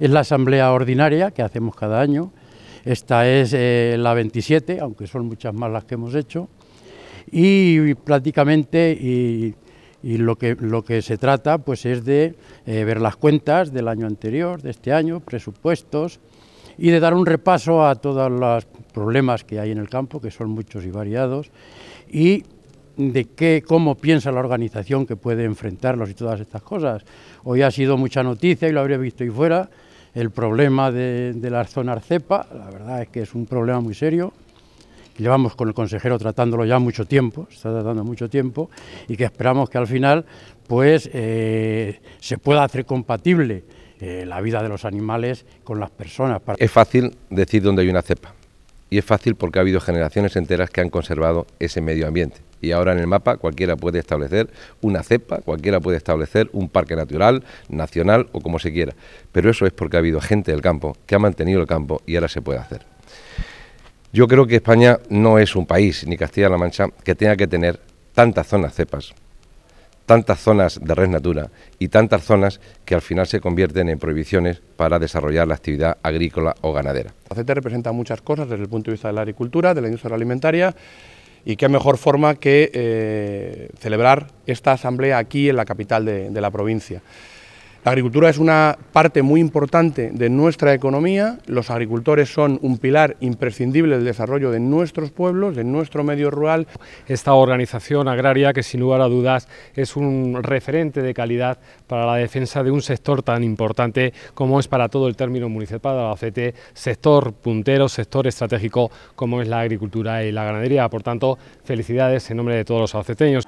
es la asamblea ordinaria que hacemos cada año, esta es eh, la 27, aunque son muchas más las que hemos hecho, y, prácticamente y, lo, que, lo que se trata pues es de eh, ver las cuentas del año anterior, de este año, presupuestos, y de dar un repaso a todos los problemas que hay en el campo, que son muchos y variados, y de qué, cómo piensa la organización que puede enfrentarlos y todas estas cosas. Hoy ha sido mucha noticia y lo habréis visto ahí fuera, el problema de, la las zonas cepa, la verdad es que es un problema muy serio, llevamos con el consejero tratándolo ya mucho tiempo, está tratando mucho tiempo, y que esperamos que al final pues, eh, se pueda hacer compatible eh, la vida de los animales con las personas. Es fácil decir dónde hay una cepa, y es fácil porque ha habido generaciones enteras que han conservado ese medio ambiente y ahora en el mapa cualquiera puede establecer una cepa, cualquiera puede establecer un parque natural, nacional o como se quiera. Pero eso es porque ha habido gente del campo que ha mantenido el campo y ahora se puede hacer. Yo creo que España no es un país, ni Castilla-La Mancha, que tenga que tener tantas zonas cepas, tantas zonas de red natura y tantas zonas que al final se convierten en prohibiciones para desarrollar la actividad agrícola o ganadera. aceite representa muchas cosas desde el punto de vista de la agricultura, de la industria alimentaria y qué mejor forma que eh, celebrar esta asamblea aquí en la capital de la provincia. La agricultura es una parte muy importante de nuestra economía, los agricultores son un pilar imprescindible del desarrollo de nuestros pueblos, de nuestro medio rural. Esta organización agraria que sin lugar a dudas es un referente de calidad para la defensa de un sector tan importante como es para todo el término municipal de Albacete, sector puntero, sector estratégico como es la agricultura y la ganadería. Por tanto, felicidades en nombre de todos los ACETEños.